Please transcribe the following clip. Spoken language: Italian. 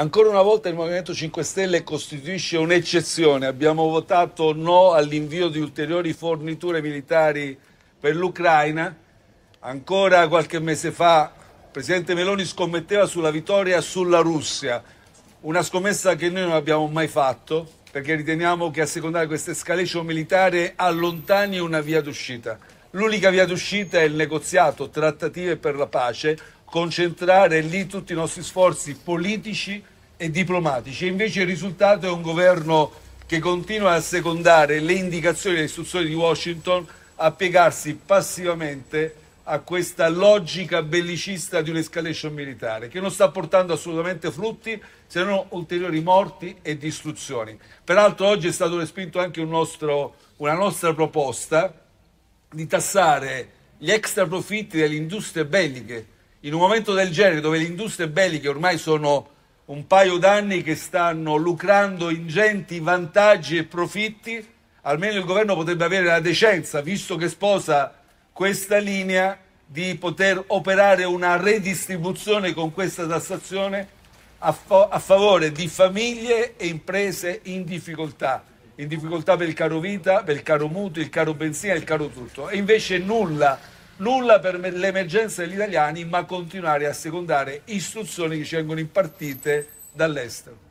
Ancora una volta il Movimento 5 Stelle costituisce un'eccezione. Abbiamo votato no all'invio di ulteriori forniture militari per l'Ucraina. Ancora qualche mese fa il Presidente Meloni scommetteva sulla vittoria sulla Russia, una scommessa che noi non abbiamo mai fatto perché riteniamo che assecondare questa escalation militare allontani una via d'uscita. L'unica via d'uscita è il negoziato, trattative per la pace, concentrare lì tutti i nostri sforzi politici e diplomatici. Invece il risultato è un governo che continua a secondare le indicazioni e le istruzioni di Washington a piegarsi passivamente a questa logica bellicista di un'escalation militare che non sta portando assolutamente frutti se non ulteriori morti e distruzioni. Peraltro oggi è stato respinto anche un nostro, una nostra proposta di tassare gli extra profitti delle industrie belliche. In un momento del genere dove le industrie belliche ormai sono un paio d'anni che stanno lucrando ingenti vantaggi e profitti, almeno il governo potrebbe avere la decenza, visto che sposa questa linea di poter operare una redistribuzione con questa tassazione a, fa- a, favore di famiglie e imprese in difficoltà, in difficoltà per il caro vita, per il caro mutuo, il caro benzina, il caro tutto. E invece nulla, nulla per me- l'emergenza degli italiani, ma continuare a secondare istruzioni che ci vengono impartite dall'estero.